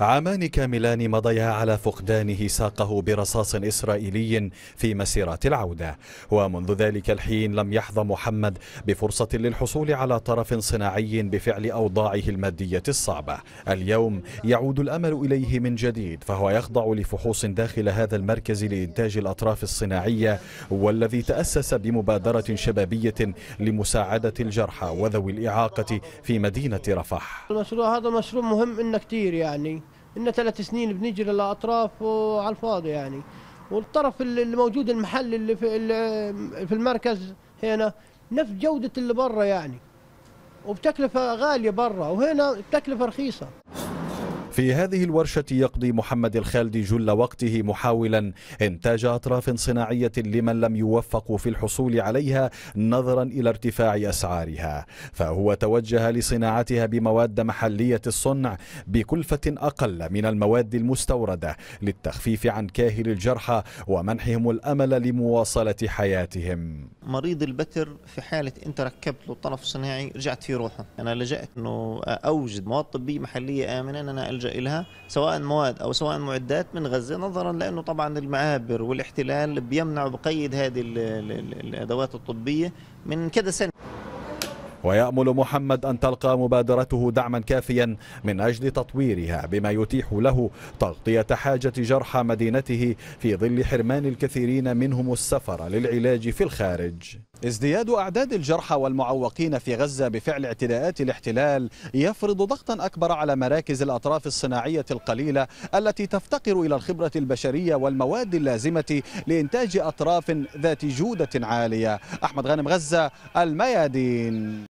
عامان كاملان مضيا على فقدانه ساقه برصاص إسرائيلي في مسيرات العودة ومنذ ذلك الحين لم يحظى محمد بفرصة للحصول على طرف صناعي بفعل أوضاعه المادية الصعبة اليوم يعود الأمل إليه من جديد فهو يخضع لفحوص داخل هذا المركز لإنتاج الأطراف الصناعية والذي تأسس بمبادرة شبابية لمساعدة الجرحى وذوي الإعاقة في مدينة رفح المشروع هذا مشروع مهم أهم إنه كتير يعني إنه ثلاث سنين بنجري الأطراف وعلى الفاضي يعني والطرف اللي موجود المحل اللي في, اللي في المركز هنا نفس جودة اللي برا يعني وبتكلفة غالية برا وهنا التكلفة رخيصة في هذه الورشة يقضي محمد الخالدي جل وقته محاولا إنتاج أطراف صناعية لمن لم يوفق في الحصول عليها نظرا إلى ارتفاع أسعارها فهو توجه لصناعتها بمواد محلية الصنع بكلفة أقل من المواد المستوردة للتخفيف عن كاهل الجرحى ومنحهم الأمل لمواصلة حياتهم مريض البتر في حالة أنت ركبت له طرف صناعي رجعت في روحه أنا لجأت أنه أوجد مواد طبية محلية آمنة أنا ألجأ يلجأ سواء مواد أو سواء معدات من غزة نظرا لأنه طبعا المعابر والاحتلال بيمنع بقيد هذه الأدوات الطبية من كذا سنة ويأمل محمد أن تلقى مبادرته دعما كافيا من أجل تطويرها بما يتيح له تغطية حاجة جرحى مدينته في ظل حرمان الكثيرين منهم السفر للعلاج في الخارج ازدياد أعداد الجرحى والمعوقين في غزة بفعل اعتداءات الاحتلال يفرض ضغطا أكبر على مراكز الأطراف الصناعية القليلة التي تفتقر إلى الخبرة البشرية والمواد اللازمة لإنتاج أطراف ذات جودة عالية أحمد غانم غزة الميادين